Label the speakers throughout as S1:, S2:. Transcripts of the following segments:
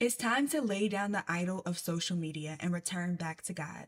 S1: It's time to lay down the idol of social media and return back to God.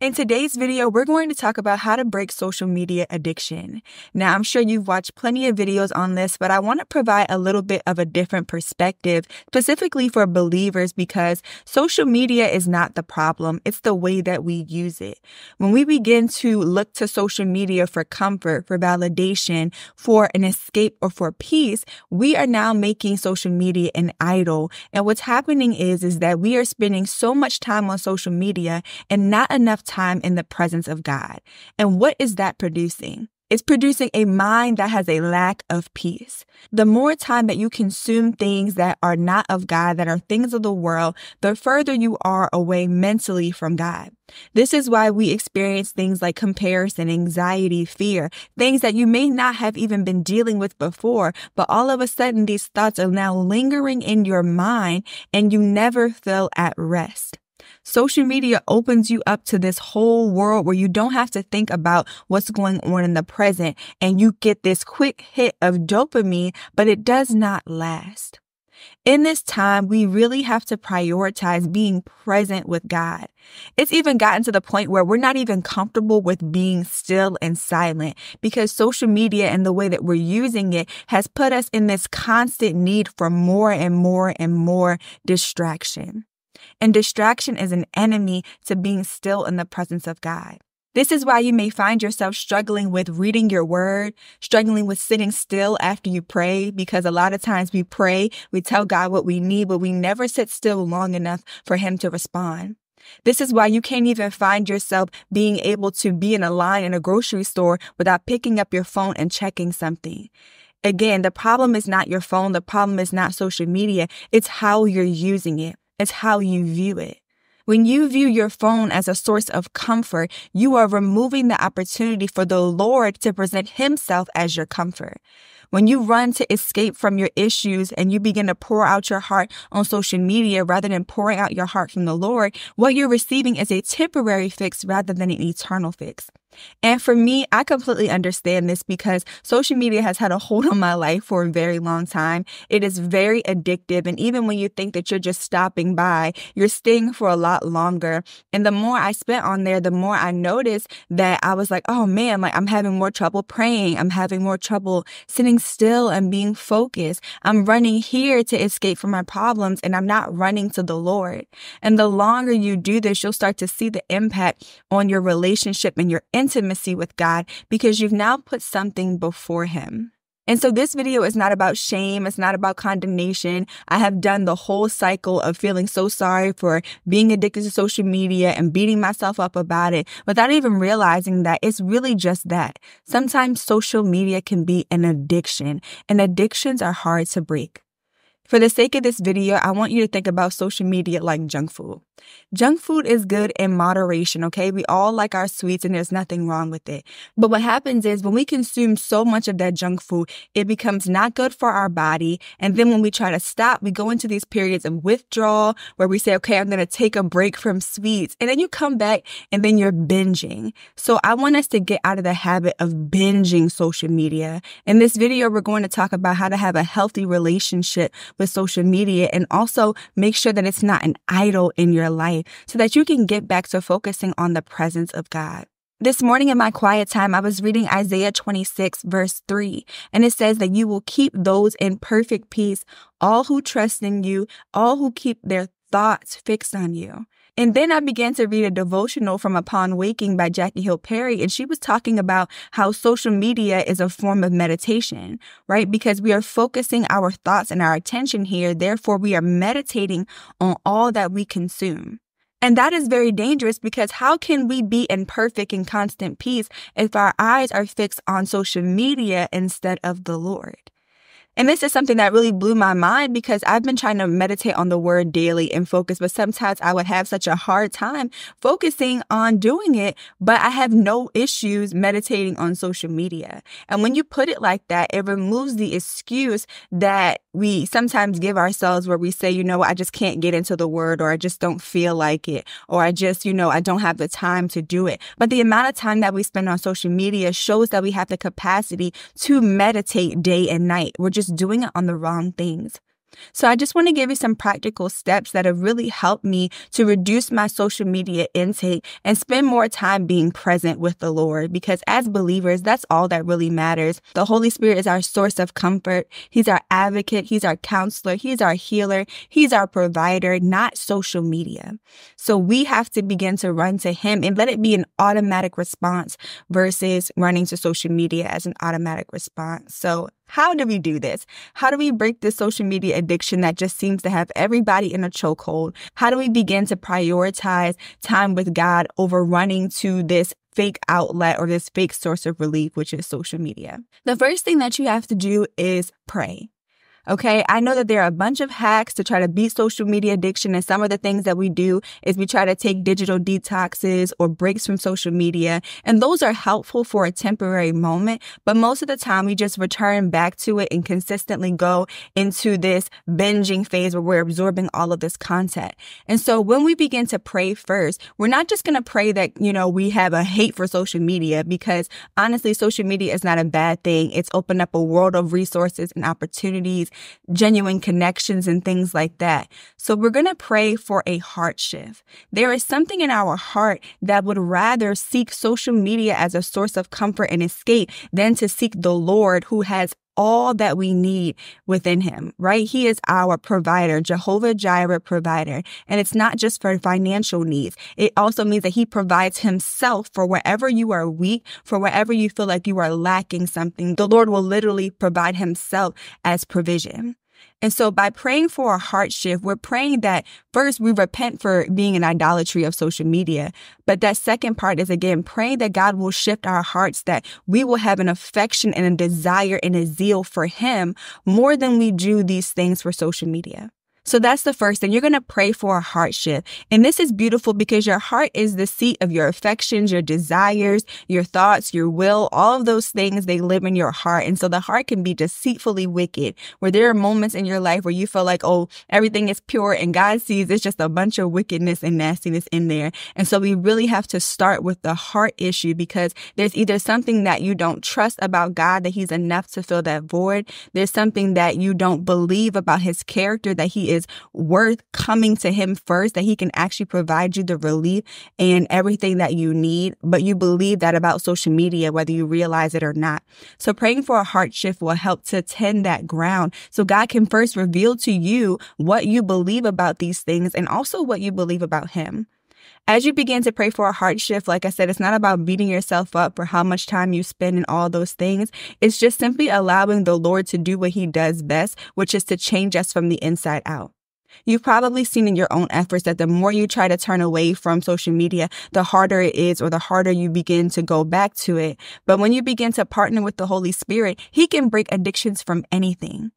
S1: In today's video, we're going to talk about how to break social media addiction. Now, I'm sure you've watched plenty of videos on this, but I want to provide a little bit of a different perspective, specifically for believers, because social media is not the problem. It's the way that we use it. When we begin to look to social media for comfort, for validation, for an escape, or for peace, we are now making social media an idol. And what's happening is, is that we are spending so much time on social media and not enough time in the presence of God. And what is that producing? It's producing a mind that has a lack of peace. The more time that you consume things that are not of God, that are things of the world, the further you are away mentally from God. This is why we experience things like comparison, anxiety, fear, things that you may not have even been dealing with before, but all of a sudden these thoughts are now lingering in your mind and you never feel at rest. Social media opens you up to this whole world where you don't have to think about what's going on in the present and you get this quick hit of dopamine, but it does not last. In this time, we really have to prioritize being present with God. It's even gotten to the point where we're not even comfortable with being still and silent because social media and the way that we're using it has put us in this constant need for more and more and more distraction and distraction is an enemy to being still in the presence of God. This is why you may find yourself struggling with reading your word, struggling with sitting still after you pray, because a lot of times we pray, we tell God what we need, but we never sit still long enough for Him to respond. This is why you can't even find yourself being able to be in a line in a grocery store without picking up your phone and checking something. Again, the problem is not your phone. The problem is not social media. It's how you're using it it's how you view it. When you view your phone as a source of comfort, you are removing the opportunity for the Lord to present Himself as your comfort. When you run to escape from your issues and you begin to pour out your heart on social media rather than pouring out your heart from the Lord, what you're receiving is a temporary fix rather than an eternal fix. And for me, I completely understand this because social media has had a hold on my life for a very long time. It is very addictive. And even when you think that you're just stopping by, you're staying for a lot longer. And the more I spent on there, the more I noticed that I was like, oh man, like I'm having more trouble praying. I'm having more trouble sitting still and being focused. I'm running here to escape from my problems and I'm not running to the Lord. And the longer you do this, you'll start to see the impact on your relationship and your intimacy with God because you've now put something before Him. And so this video is not about shame. It's not about condemnation. I have done the whole cycle of feeling so sorry for being addicted to social media and beating myself up about it without even realizing that it's really just that. Sometimes social media can be an addiction and addictions are hard to break. For the sake of this video, I want you to think about social media like junk food. Junk food is good in moderation, okay? We all like our sweets and there's nothing wrong with it. But what happens is when we consume so much of that junk food, it becomes not good for our body. And then when we try to stop, we go into these periods of withdrawal where we say, okay, I'm going to take a break from sweets. And then you come back and then you're binging. So I want us to get out of the habit of binging social media. In this video, we're going to talk about how to have a healthy relationship with social media and also make sure that it's not an idol in your life so that you can get back to focusing on the presence of God. This morning in my quiet time, I was reading Isaiah 26, verse 3, and it says that you will keep those in perfect peace, all who trust in you, all who keep their thoughts fixed on you. And then I began to read a devotional from Upon Waking by Jackie Hill Perry, and she was talking about how social media is a form of meditation, right? Because we are focusing our thoughts and our attention here. Therefore, we are meditating on all that we consume. And that is very dangerous because how can we be in perfect and constant peace if our eyes are fixed on social media instead of the Lord? And this is something that really blew my mind because I've been trying to meditate on the word daily and focus, but sometimes I would have such a hard time focusing on doing it, but I have no issues meditating on social media. And when you put it like that, it removes the excuse that we sometimes give ourselves where we say, you know, I just can't get into the word or I just don't feel like it or I just, you know, I don't have the time to do it. But the amount of time that we spend on social media shows that we have the capacity to meditate day and night. We're just doing it on the wrong things. So, I just want to give you some practical steps that have really helped me to reduce my social media intake and spend more time being present with the Lord because as believers, that's all that really matters. The Holy Spirit is our source of comfort. He's our advocate. He's our counselor. He's our healer. He's our provider, not social media. So, we have to begin to run to Him and let it be an automatic response versus running to social media as an automatic response. So, how do we do this? How do we break this social media addiction that just seems to have everybody in a chokehold? How do we begin to prioritize time with God over running to this fake outlet or this fake source of relief, which is social media? The first thing that you have to do is pray. Okay. I know that there are a bunch of hacks to try to beat social media addiction. And some of the things that we do is we try to take digital detoxes or breaks from social media. And those are helpful for a temporary moment. But most of the time we just return back to it and consistently go into this binging phase where we're absorbing all of this content. And so when we begin to pray first, we're not just going to pray that, you know, we have a hate for social media because honestly, social media is not a bad thing. It's opened up a world of resources and opportunities genuine connections and things like that. So we're going to pray for a heart shift. There is something in our heart that would rather seek social media as a source of comfort and escape than to seek the Lord who has all that we need within him, right? He is our provider, Jehovah Jireh provider. And it's not just for financial needs. It also means that he provides himself for wherever you are weak, for wherever you feel like you are lacking something. The Lord will literally provide himself as provision. And so by praying for a heart shift, we're praying that first we repent for being an idolatry of social media. But that second part is again praying that God will shift our hearts, that we will have an affection and a desire and a zeal for Him more than we do these things for social media. So that's the first thing. You're going to pray for a heart shift. And this is beautiful because your heart is the seat of your affections, your desires, your thoughts, your will, all of those things, they live in your heart. And so the heart can be deceitfully wicked, where there are moments in your life where you feel like, oh, everything is pure and God sees it's just a bunch of wickedness and nastiness in there. And so we really have to start with the heart issue because there's either something that you don't trust about God, that He's enough to fill that void. There's something that you don't believe about His character, that He is worth coming to him first, that he can actually provide you the relief and everything that you need. But you believe that about social media, whether you realize it or not. So praying for a heart shift will help to tend that ground. So God can first reveal to you what you believe about these things and also what you believe about him. As you begin to pray for a heart shift, like I said, it's not about beating yourself up for how much time you spend in all those things. It's just simply allowing the Lord to do what he does best, which is to change us from the inside out. You've probably seen in your own efforts that the more you try to turn away from social media, the harder it is or the harder you begin to go back to it. But when you begin to partner with the Holy Spirit, He can break addictions from anything.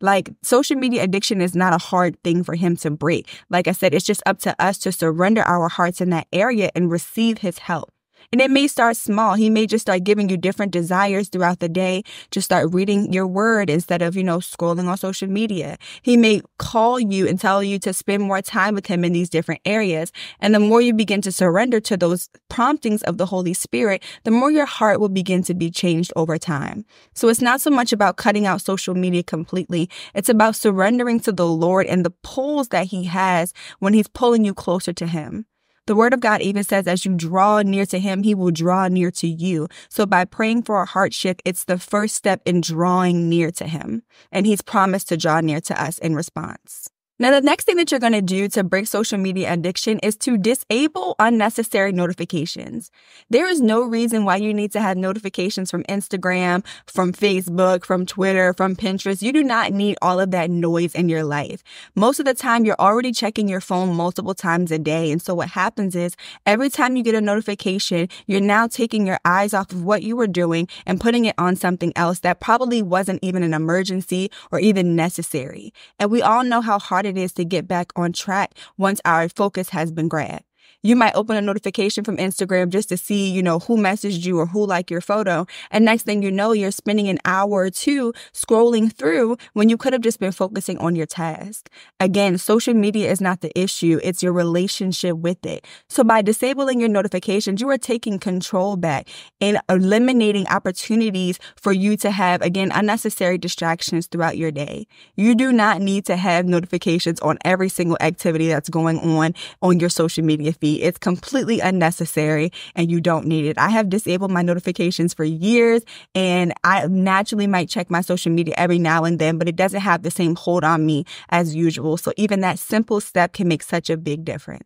S1: Like social media addiction is not a hard thing for him to break. Like I said, it's just up to us to surrender our hearts in that area and receive his help. And it may start small. He may just start giving you different desires throughout the day. Just start reading your word instead of, you know, scrolling on social media. He may call you and tell you to spend more time with him in these different areas. And the more you begin to surrender to those promptings of the Holy Spirit, the more your heart will begin to be changed over time. So it's not so much about cutting out social media completely. It's about surrendering to the Lord and the pulls that he has when he's pulling you closer to him. The word of God even says, as you draw near to him, he will draw near to you. So by praying for a heart shift, it's the first step in drawing near to him. And he's promised to draw near to us in response. Now, the next thing that you're going to do to break social media addiction is to disable unnecessary notifications. There is no reason why you need to have notifications from Instagram, from Facebook, from Twitter, from Pinterest. You do not need all of that noise in your life. Most of the time, you're already checking your phone multiple times a day. And so what happens is every time you get a notification, you're now taking your eyes off of what you were doing and putting it on something else that probably wasn't even an emergency or even necessary. And we all know how hard it is to get back on track once our focus has been grabbed you might open a notification from Instagram just to see, you know, who messaged you or who liked your photo. And next thing you know, you're spending an hour or two scrolling through when you could have just been focusing on your task. Again, social media is not the issue. It's your relationship with it. So by disabling your notifications, you are taking control back and eliminating opportunities for you to have, again, unnecessary distractions throughout your day. You do not need to have notifications on every single activity that's going on on your social media feed it's completely unnecessary and you don't need it. I have disabled my notifications for years and I naturally might check my social media every now and then, but it doesn't have the same hold on me as usual. So even that simple step can make such a big difference.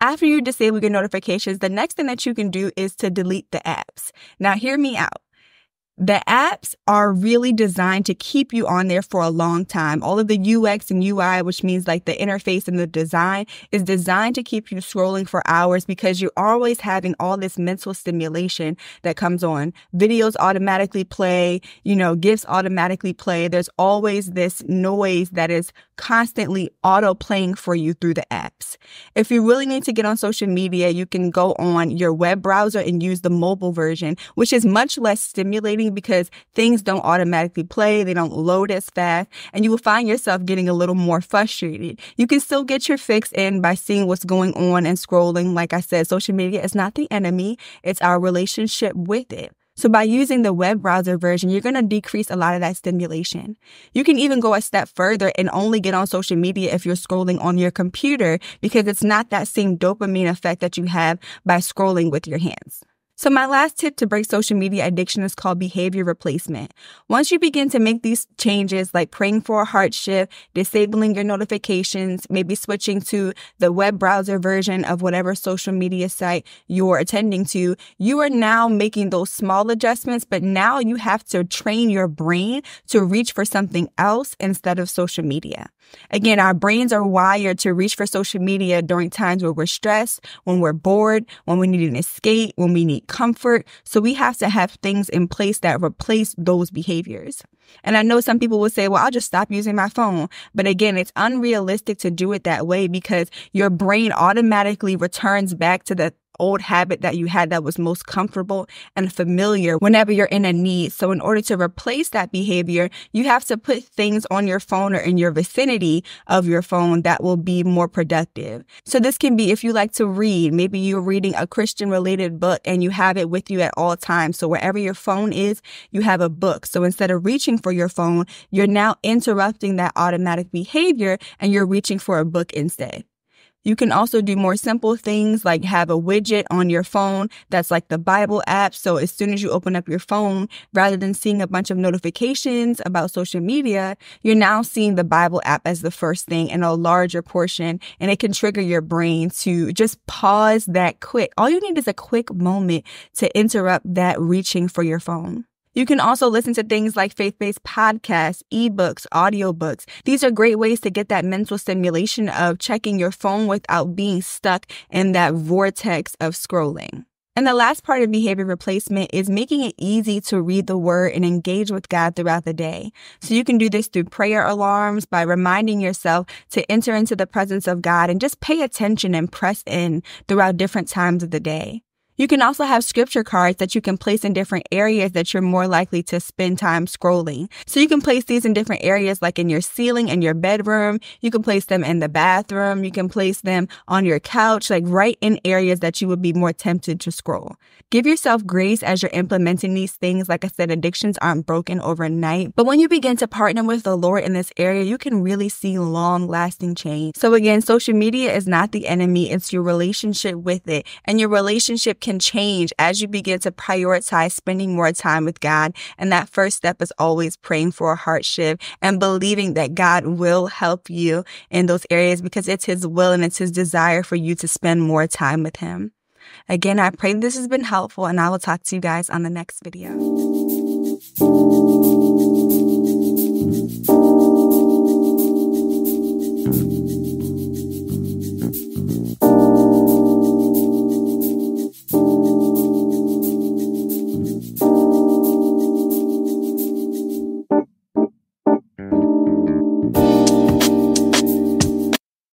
S1: After you disable your notifications, the next thing that you can do is to delete the apps. Now, hear me out. The apps are really designed to keep you on there for a long time. All of the UX and UI, which means like the interface and the design, is designed to keep you scrolling for hours because you're always having all this mental stimulation that comes on. Videos automatically play, you know, GIFs automatically play. There's always this noise that is constantly auto playing for you through the apps. If you really need to get on social media, you can go on your web browser and use the mobile version, which is much less stimulating because things don't automatically play, they don't load as fast, and you will find yourself getting a little more frustrated. You can still get your fix in by seeing what's going on and scrolling. Like I said, social media is not the enemy, it's our relationship with it. So by using the web browser version, you're going to decrease a lot of that stimulation. You can even go a step further and only get on social media if you're scrolling on your computer because it's not that same dopamine effect that you have by scrolling with your hands. So, my last tip to break social media addiction is called behavior replacement. Once you begin to make these changes, like praying for a heart shift, disabling your notifications, maybe switching to the web browser version of whatever social media site you're attending to, you are now making those small adjustments, but now you have to train your brain to reach for something else instead of social media. Again, our brains are wired to reach for social media during times where we're stressed, when we're bored, when we need an escape, when we need comfort. So we have to have things in place that replace those behaviors. And I know some people will say, well, I'll just stop using my phone. But again, it's unrealistic to do it that way because your brain automatically returns back to the old habit that you had that was most comfortable and familiar whenever you're in a need. So in order to replace that behavior, you have to put things on your phone or in your vicinity of your phone that will be more productive. So this can be if you like to read, maybe you're reading a Christian related book and you have it with you at all times. So wherever your phone is, you have a book. So instead of reaching for your phone, you're now interrupting that automatic behavior and you're reaching for a book instead. You can also do more simple things like have a widget on your phone that's like the Bible app. So as soon as you open up your phone, rather than seeing a bunch of notifications about social media, you're now seeing the Bible app as the first thing in a larger portion. And it can trigger your brain to just pause that quick. All you need is a quick moment to interrupt that reaching for your phone. You can also listen to things like faith based podcasts, ebooks, audiobooks. These are great ways to get that mental stimulation of checking your phone without being stuck in that vortex of scrolling. And the last part of behavior replacement is making it easy to read the word and engage with God throughout the day. So you can do this through prayer alarms by reminding yourself to enter into the presence of God and just pay attention and press in throughout different times of the day. You can also have scripture cards that you can place in different areas that you're more likely to spend time scrolling. So you can place these in different areas like in your ceiling and your bedroom. You can place them in the bathroom. You can place them on your couch, like right in areas that you would be more tempted to scroll. Give yourself grace as you're implementing these things. Like I said, addictions aren't broken overnight. But when you begin to partner with the Lord in this area, you can really see long lasting change. So again, social media is not the enemy. It's your relationship with it and your relationship can change as you begin to prioritize spending more time with God. And that first step is always praying for a heart shift and believing that God will help you in those areas because it's His will and it's His desire for you to spend more time with Him. Again, I pray this has been helpful and I will talk to you guys on the next video.